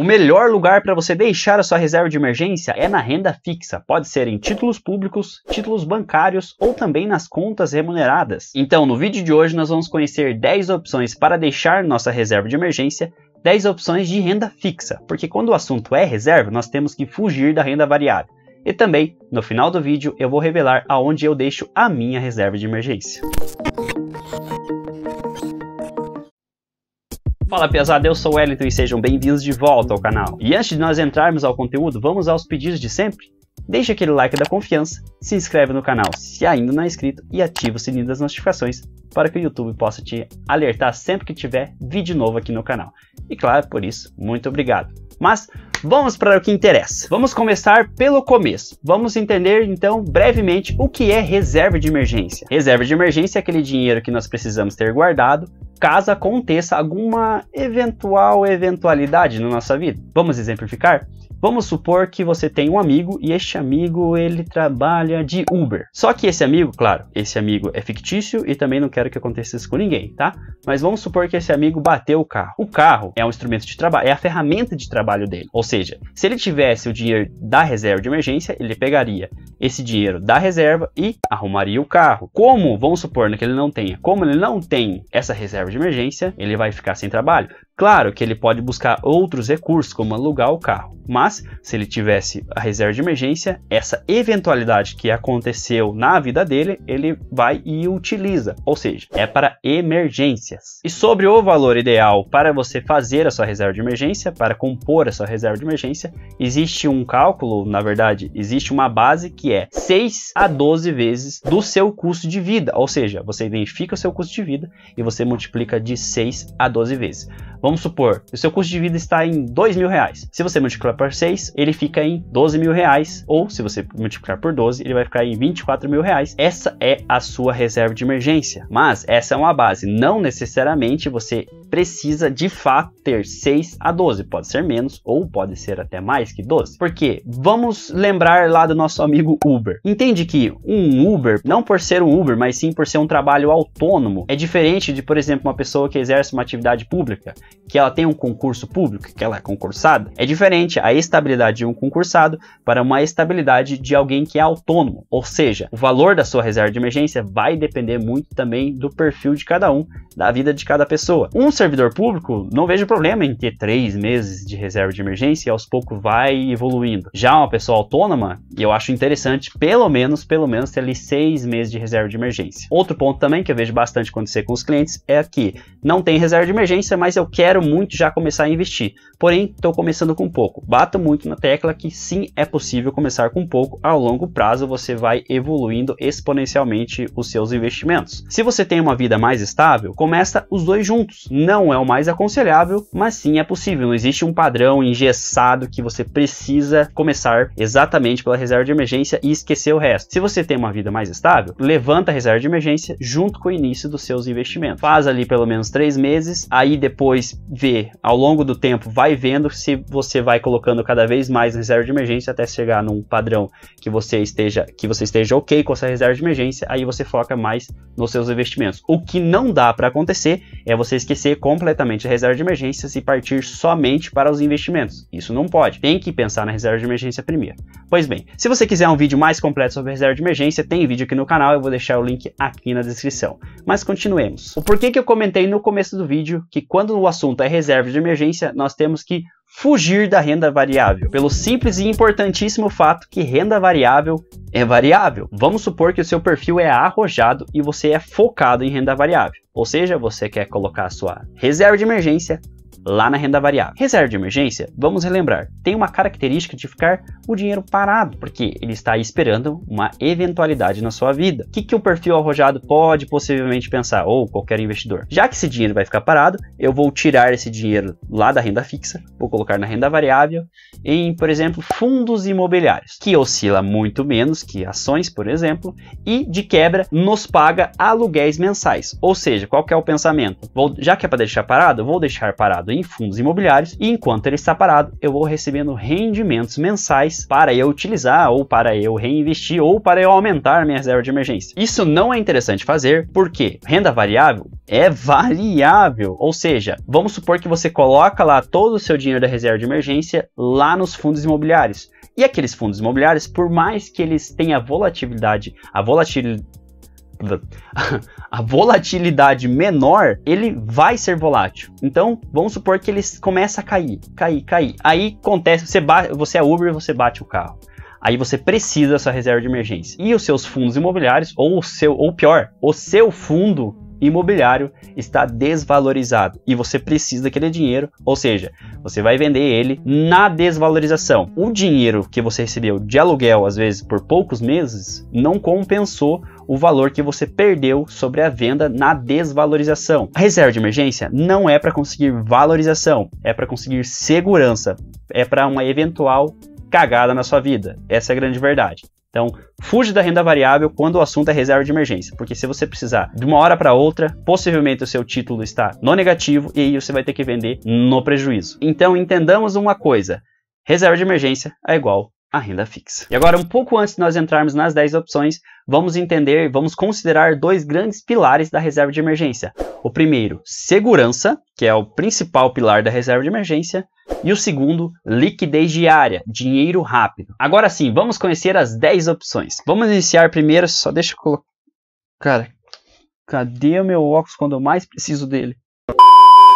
O melhor lugar para você deixar a sua reserva de emergência é na renda fixa. Pode ser em títulos públicos, títulos bancários ou também nas contas remuneradas. Então, no vídeo de hoje nós vamos conhecer 10 opções para deixar nossa reserva de emergência 10 opções de renda fixa, porque quando o assunto é reserva, nós temos que fugir da renda variável. E também, no final do vídeo, eu vou revelar aonde eu deixo a minha reserva de emergência. Fala pesado, eu sou o Wellington e sejam bem-vindos de volta ao canal. E antes de nós entrarmos ao conteúdo, vamos aos pedidos de sempre? Deixa aquele like da confiança, se inscreve no canal se ainda não é inscrito e ativa o sininho das notificações para que o YouTube possa te alertar sempre que tiver vídeo novo aqui no canal. E claro, por isso, muito obrigado. Mas vamos para o que interessa. Vamos começar pelo começo. Vamos entender então brevemente o que é reserva de emergência. Reserva de emergência é aquele dinheiro que nós precisamos ter guardado caso aconteça alguma eventual eventualidade na nossa vida. Vamos exemplificar? Vamos supor que você tem um amigo e este amigo ele trabalha de Uber. Só que esse amigo, claro, esse amigo é fictício e também não quero que aconteça isso com ninguém, tá? Mas vamos supor que esse amigo bateu o carro. O carro é um instrumento de trabalho, é a ferramenta de trabalho dele. Ou seja, se ele tivesse o dinheiro da reserva de emergência, ele pegaria esse dinheiro da reserva e arrumaria o carro. Como, vamos supor né, que ele não tenha, como ele não tem essa reserva de emergência, ele vai ficar sem trabalho. Claro que ele pode buscar outros recursos, como alugar o carro, mas mas, se ele tivesse a reserva de emergência, essa eventualidade que aconteceu na vida dele, ele vai e utiliza. Ou seja, é para emergências. E sobre o valor ideal para você fazer a sua reserva de emergência, para compor a sua reserva de emergência, existe um cálculo, na verdade, existe uma base que é 6 a 12 vezes do seu custo de vida. Ou seja, você identifica o seu custo de vida e você multiplica de 6 a 12 vezes. Vamos supor, o seu custo de vida está em R$ mil reais. Se você multiplicar por 6, ele fica em 12 mil reais, ou se você multiplicar por 12, ele vai ficar em 24 mil reais. Essa é a sua reserva de emergência, mas essa é uma base, não necessariamente você precisa de fato ter 6 a 12. Pode ser menos ou pode ser até mais que 12. Porque vamos lembrar lá do nosso amigo Uber. Entende que um Uber, não por ser um Uber, mas sim por ser um trabalho autônomo, é diferente de, por exemplo, uma pessoa que exerce uma atividade pública, que ela tem um concurso público, que ela é concursada. É diferente a estabilidade de um concursado para uma estabilidade de alguém que é autônomo. Ou seja, o valor da sua reserva de emergência vai depender muito também do perfil de cada um, da vida de cada pessoa. Um servidor público, não vejo problema em ter três meses de reserva de emergência e aos poucos vai evoluindo. Já uma pessoa autônoma, eu acho interessante pelo menos, pelo menos ter ali seis meses de reserva de emergência. Outro ponto também que eu vejo bastante acontecer com os clientes é que não tem reserva de emergência, mas eu quero muito já começar a investir. Porém, estou começando com pouco. Bato muito na tecla que sim, é possível começar com pouco. Ao longo prazo, você vai evoluindo exponencialmente os seus investimentos. Se você tem uma vida mais estável, começa os dois juntos não é o mais aconselhável, mas sim é possível. Não existe um padrão engessado que você precisa começar exatamente pela reserva de emergência e esquecer o resto. Se você tem uma vida mais estável, levanta a reserva de emergência junto com o início dos seus investimentos. Faz ali pelo menos três meses, aí depois vê ao longo do tempo, vai vendo se você vai colocando cada vez mais reserva de emergência até chegar num padrão que você esteja que você esteja ok com essa reserva de emergência, aí você foca mais nos seus investimentos. O que não dá para acontecer é você esquecer completamente a reserva de emergência se partir somente para os investimentos. Isso não pode. Tem que pensar na reserva de emergência primeiro. Pois bem, se você quiser um vídeo mais completo sobre reserva de emergência, tem vídeo aqui no canal, eu vou deixar o link aqui na descrição. Mas continuemos. O porquê que eu comentei no começo do vídeo que quando o assunto é reserva de emergência, nós temos que fugir da renda variável, pelo simples e importantíssimo fato que renda variável é variável. Vamos supor que o seu perfil é arrojado e você é focado em renda variável, ou seja, você quer colocar sua reserva de emergência lá na renda variável. Reserva de emergência, vamos relembrar, tem uma característica de ficar o dinheiro parado, porque ele está esperando uma eventualidade na sua vida. O que, que o perfil arrojado pode possivelmente pensar, ou qualquer investidor? Já que esse dinheiro vai ficar parado, eu vou tirar esse dinheiro lá da renda fixa, vou colocar na renda variável, em, por exemplo, fundos imobiliários, que oscila muito menos que ações, por exemplo, e de quebra nos paga aluguéis mensais. Ou seja, qual que é o pensamento? Vou, já que é para deixar parado, vou deixar parado em fundos imobiliários e enquanto ele está parado, eu vou recebendo rendimentos mensais para eu utilizar ou para eu reinvestir ou para eu aumentar minha reserva de emergência. Isso não é interessante fazer porque renda variável é variável, ou seja, vamos supor que você coloca lá todo o seu dinheiro da reserva de emergência lá nos fundos imobiliários. E aqueles fundos imobiliários, por mais que eles tenham volatilidade, a volatilidade a volatilidade menor, ele vai ser volátil. Então, vamos supor que ele começa a cair, cair, cair. Aí acontece, você, você é Uber, você bate o carro aí você precisa sua reserva de emergência. E os seus fundos imobiliários, ou o seu, ou pior, o seu fundo imobiliário está desvalorizado e você precisa daquele dinheiro, ou seja, você vai vender ele na desvalorização. O dinheiro que você recebeu de aluguel, às vezes por poucos meses, não compensou o valor que você perdeu sobre a venda na desvalorização. A reserva de emergência não é para conseguir valorização, é para conseguir segurança, é para uma eventual cagada na sua vida. Essa é a grande verdade. Então, fuja da renda variável quando o assunto é reserva de emergência, porque se você precisar de uma hora para outra, possivelmente o seu título está no negativo e aí você vai ter que vender no prejuízo. Então, entendamos uma coisa: reserva de emergência é igual a renda fixa. E agora, um pouco antes de nós entrarmos nas 10 opções, vamos entender, vamos considerar dois grandes pilares da reserva de emergência. O primeiro, segurança, que é o principal pilar da reserva de emergência, e o segundo, liquidez diária, dinheiro rápido. Agora sim, vamos conhecer as 10 opções. Vamos iniciar primeiro, só deixa eu colocar... Cara, cadê o meu óculos quando eu mais preciso dele?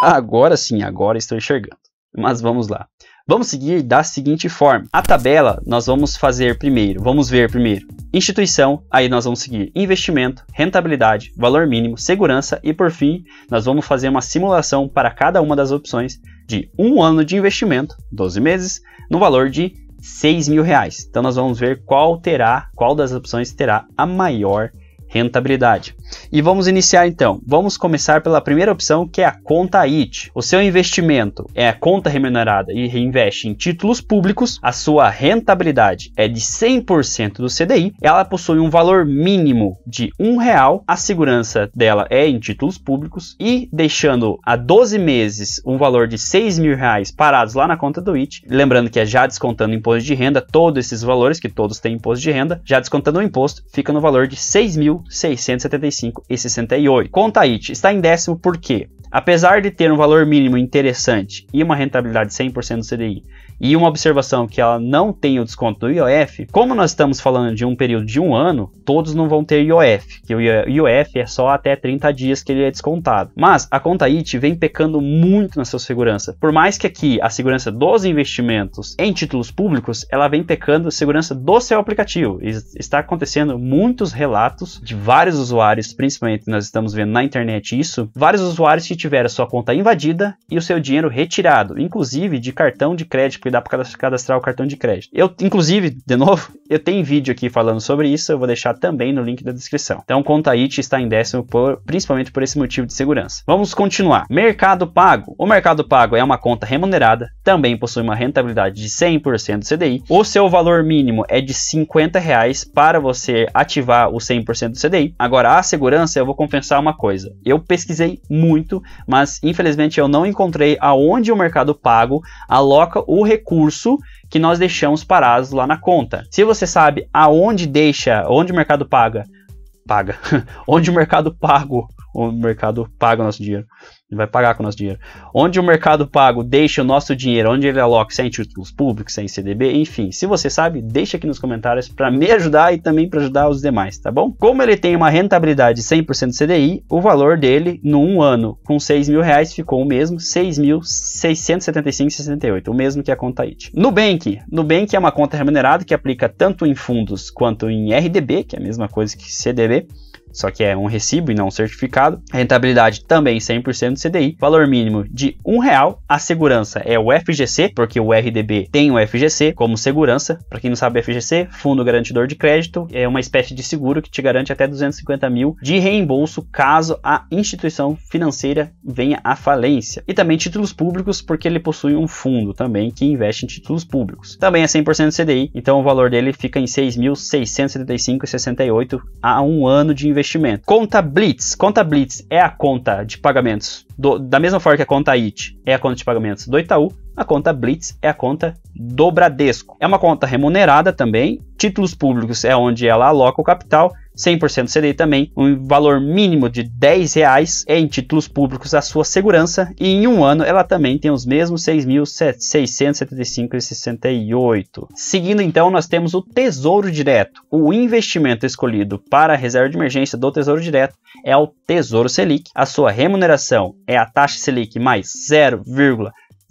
Agora sim, agora estou enxergando. Mas vamos lá. Vamos seguir da seguinte forma. A tabela nós vamos fazer primeiro, vamos ver primeiro instituição, aí nós vamos seguir investimento, rentabilidade, valor mínimo, segurança e por fim nós vamos fazer uma simulação para cada uma das opções de um ano de investimento, 12 meses, no valor de 6 mil reais. Então nós vamos ver qual terá, qual das opções terá a maior rentabilidade. E vamos iniciar então. Vamos começar pela primeira opção, que é a conta IT. O seu investimento é a conta remunerada e reinveste em títulos públicos. A sua rentabilidade é de 100% do CDI. Ela possui um valor mínimo de um real. A segurança dela é em títulos públicos e deixando a 12 meses um valor de 6 mil reais parados lá na conta do IT. Lembrando que é já descontando imposto de renda, todos esses valores que todos têm imposto de renda, já descontando o imposto, fica no valor de 6 mil 675,68. IT está em décimo porque, apesar de ter um valor mínimo interessante e uma rentabilidade 100% do CDI e uma observação que ela não tem o desconto do IOF, como nós estamos falando de um período de um ano, todos não vão ter IOF, que o IOF é só até 30 dias que ele é descontado. Mas a conta IT vem pecando muito na sua segurança. Por mais que aqui a segurança dos investimentos em títulos públicos, ela vem pecando a segurança do seu aplicativo. Está acontecendo muitos relatos de vários usuários, principalmente nós estamos vendo na internet isso, vários usuários que tiveram sua conta invadida e o seu dinheiro retirado, inclusive de cartão de crédito dá para cadastrar o cartão de crédito. Eu, inclusive, de novo, eu tenho vídeo aqui falando sobre isso, eu vou deixar também no link da descrição. Então, conta IT está em décimo, por, principalmente por esse motivo de segurança. Vamos continuar. Mercado Pago. O Mercado Pago é uma conta remunerada, também possui uma rentabilidade de 100% do CDI. O seu valor mínimo é de 50 reais para você ativar o 100% do CDI. Agora, a segurança, eu vou confessar uma coisa. Eu pesquisei muito, mas infelizmente eu não encontrei aonde o Mercado Pago aloca o recurso recurso que nós deixamos parados lá na conta. Se você sabe aonde deixa, onde o mercado paga, paga, onde o mercado pago o mercado paga o nosso dinheiro. Ele vai pagar com o nosso dinheiro. Onde o mercado pago deixa o nosso dinheiro, onde ele aloca, sem é títulos públicos, sem é CDB, enfim. Se você sabe, deixa aqui nos comentários para me ajudar e também para ajudar os demais, tá bom? Como ele tem uma rentabilidade 100% CDI, o valor dele no um ano com 6 mil reais ficou o mesmo, 6.675,68, o mesmo que a conta IT. Nubank. Nubank é uma conta remunerada que aplica tanto em fundos quanto em RDB, que é a mesma coisa que CDB só que é um recibo e não um certificado. Rentabilidade também 100% CDI, valor mínimo de um real. A segurança é o FGC, porque o RDB tem o FGC como segurança. Para quem não sabe, FGC, Fundo Garantidor de Crédito, é uma espécie de seguro que te garante até 250 mil de reembolso caso a instituição financeira venha à falência. E também títulos públicos, porque ele possui um fundo também que investe em títulos públicos. Também é 100% CDI, então o valor dele fica em 6.675,68 a um ano de investimento investimento. Conta Blitz. Conta Blitz é a conta de pagamentos. Do, da mesma forma que a conta IT é a conta de pagamentos do Itaú, a conta Blitz é a conta do Bradesco. É uma conta remunerada também. Títulos públicos é onde ela aloca o capital 100% CDI também, um valor mínimo de 10 reais é em títulos públicos a sua segurança e em um ano ela também tem os mesmos 6.675,68. Seguindo então, nós temos o Tesouro Direto. O investimento escolhido para a reserva de emergência do Tesouro Direto é o Tesouro Selic. A sua remuneração é a taxa Selic mais 0,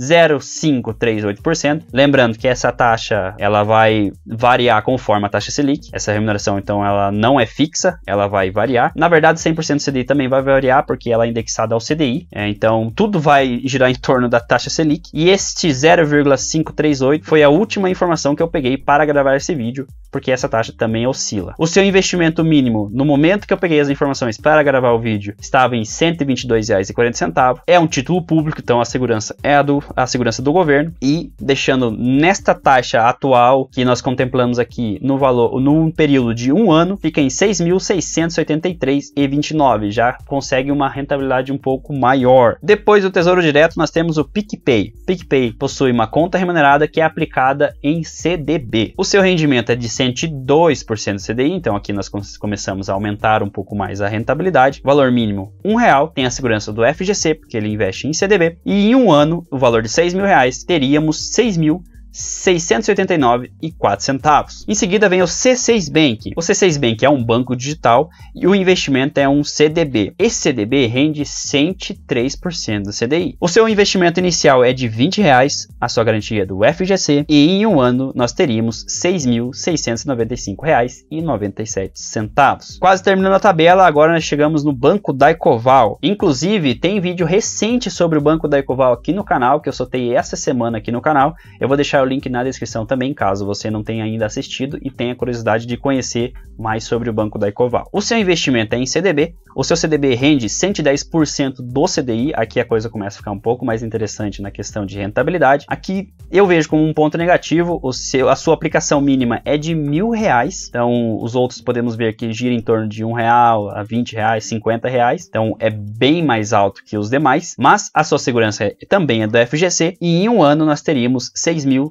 0,538%. Lembrando que essa taxa ela vai variar conforme a taxa Selic. Essa remuneração, então, ela não é fixa, ela vai variar. Na verdade, 100% CDI também vai variar, porque ela é indexada ao CDI. É, então, tudo vai girar em torno da taxa Selic. E este 0,538 foi a última informação que eu peguei para gravar esse vídeo, porque essa taxa também oscila. O seu investimento mínimo, no momento que eu peguei as informações para gravar o vídeo, estava em R$ 122,40. É um título público, então a segurança é a do a segurança do governo e deixando nesta taxa atual que nós contemplamos aqui no valor num período de um ano, fica em 6.683,29, já consegue uma rentabilidade um pouco maior. Depois do Tesouro Direto, nós temos o PicPay. PicPay possui uma conta remunerada que é aplicada em CDB. O seu rendimento é de 102% CDI, então aqui nós começamos a aumentar um pouco mais a rentabilidade. Valor mínimo R$ 1,00, tem a segurança do FGC, porque ele investe em CDB, e em um ano o valor valor de 6 mil reais, teríamos 6 mil 689,04. Em seguida vem o C6 Bank. O C6 Bank é um banco digital e o investimento é um CDB. Esse CDB rende 103% do CDI. O seu investimento inicial é de 20 reais, a sua garantia é do FGC e em um ano nós teríamos R$ 6.695,97. Quase terminando a tabela, agora nós chegamos no Banco Daicoval. Inclusive, tem vídeo recente sobre o Banco Daicoval aqui no canal que eu soltei essa semana aqui no canal. Eu vou deixar deixar o link na descrição também, caso você não tenha ainda assistido e tenha curiosidade de conhecer mais sobre o Banco da Ecoval. O seu investimento é em CDB, o seu CDB rende 110% do CDI, aqui a coisa começa a ficar um pouco mais interessante na questão de rentabilidade. Aqui eu vejo como um ponto negativo, o seu, a sua aplicação mínima é de mil reais, então os outros podemos ver que gira em torno de um real a 20 reais, 50 reais, então é bem mais alto que os demais, mas a sua segurança também é do FGC e em um ano nós teríamos mil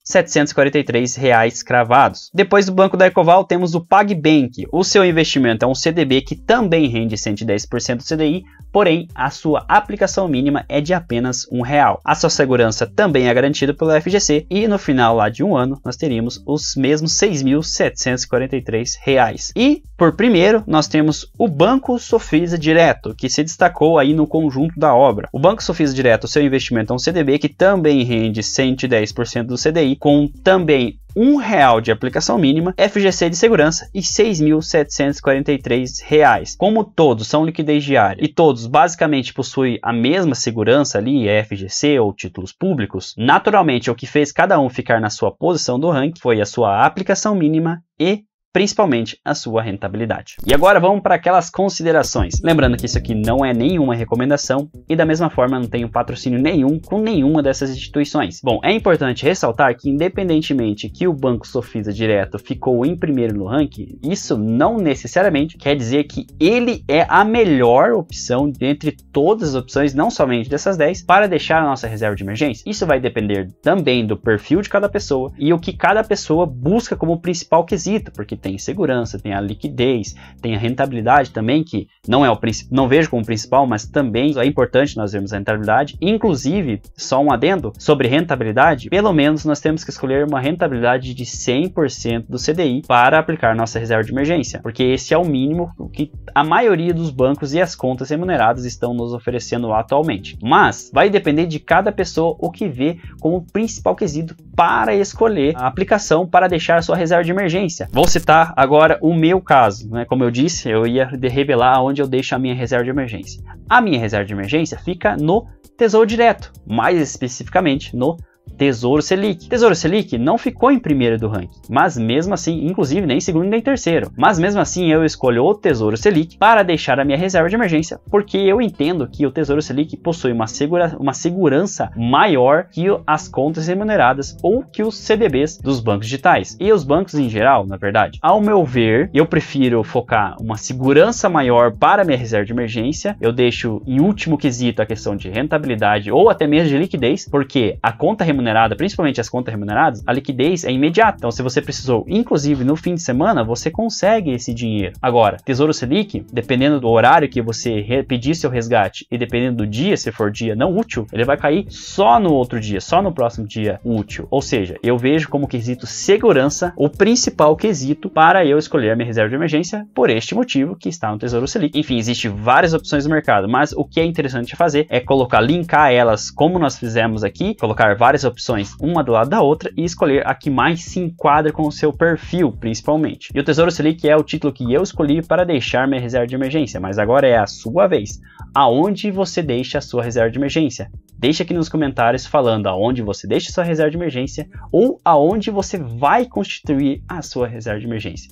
743 reais cravados. Depois do Banco da Ecoval temos o PagBank. O seu investimento é um CDB que também rende 110% do CDI, porém a sua aplicação mínima é de apenas um real. A sua segurança também é garantida pelo FGC e no final lá de um ano nós teríamos os mesmos 6.743 reais. E por primeiro nós temos o Banco Sofisa Direto, que se destacou aí no conjunto da obra. O Banco Sofisa Direto, seu investimento é um CDB que também rende 110% do CDI aí com também um real de aplicação mínima, FGC de segurança e R$ 6.743. Como todos são liquidez diária e todos basicamente possuem a mesma segurança ali, é FGC ou títulos públicos, naturalmente o que fez cada um ficar na sua posição do ranking foi a sua aplicação mínima e principalmente a sua rentabilidade. E agora vamos para aquelas considerações. Lembrando que isso aqui não é nenhuma recomendação e da mesma forma não tenho patrocínio nenhum com nenhuma dessas instituições. Bom, é importante ressaltar que independentemente que o Banco Sofisa Direto ficou em primeiro no ranking, isso não necessariamente quer dizer que ele é a melhor opção dentre todas as opções, não somente dessas 10, para deixar a nossa reserva de emergência. Isso vai depender também do perfil de cada pessoa e o que cada pessoa busca como principal quesito, porque tem segurança, tem a liquidez, tem a rentabilidade também, que não é o não vejo como principal, mas também é importante nós vermos a rentabilidade. Inclusive, só um adendo sobre rentabilidade, pelo menos nós temos que escolher uma rentabilidade de 100% do CDI para aplicar nossa reserva de emergência, porque esse é o mínimo que a maioria dos bancos e as contas remuneradas estão nos oferecendo atualmente. Mas vai depender de cada pessoa o que vê como principal quesito para escolher a aplicação para deixar sua reserva de emergência. Vou citar Agora, o meu caso, né? Como eu disse, eu ia revelar onde eu deixo a minha reserva de emergência. A minha reserva de emergência fica no Tesouro Direto, mais especificamente no Tesouro Selic. Tesouro Selic não ficou em primeiro do ranking, mas mesmo assim, inclusive nem segundo nem terceiro. Mas mesmo assim, eu escolho o Tesouro Selic para deixar a minha reserva de emergência, porque eu entendo que o Tesouro Selic possui uma, segura, uma segurança maior que as contas remuneradas ou que os CDBs dos bancos digitais e os bancos em geral, na verdade. Ao meu ver, eu prefiro focar uma segurança maior para minha reserva de emergência. Eu deixo em último quesito a questão de rentabilidade ou até mesmo de liquidez, porque a conta remunerada remunerada, principalmente as contas remuneradas, a liquidez é imediata. Então, se você precisou, inclusive no fim de semana, você consegue esse dinheiro. Agora, Tesouro Selic, dependendo do horário que você pedir seu resgate e dependendo do dia, se for dia não útil, ele vai cair só no outro dia, só no próximo dia útil. Ou seja, eu vejo como quesito segurança o principal quesito para eu escolher a minha reserva de emergência por este motivo que está no Tesouro Selic. Enfim, existem várias opções no mercado, mas o que é interessante fazer é colocar, linkar elas como nós fizemos aqui, colocar várias opções opções uma do lado da outra e escolher a que mais se enquadra com o seu perfil, principalmente. E o Tesouro Selic é o título que eu escolhi para deixar minha reserva de emergência, mas agora é a sua vez. Aonde você deixa a sua reserva de emergência? Deixe aqui nos comentários falando aonde você deixa sua reserva de emergência ou aonde você vai constituir a sua reserva de emergência.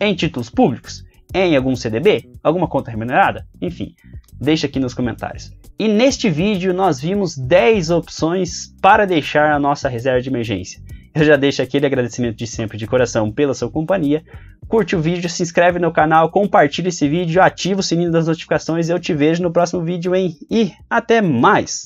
Em títulos públicos, é em algum CDB, alguma conta remunerada, enfim, deixa aqui nos comentários. E neste vídeo nós vimos 10 opções para deixar a nossa reserva de emergência. Eu já deixo aquele agradecimento de sempre de coração pela sua companhia. Curte o vídeo, se inscreve no canal, compartilha esse vídeo, ativa o sininho das notificações. Eu te vejo no próximo vídeo, hein? E até mais!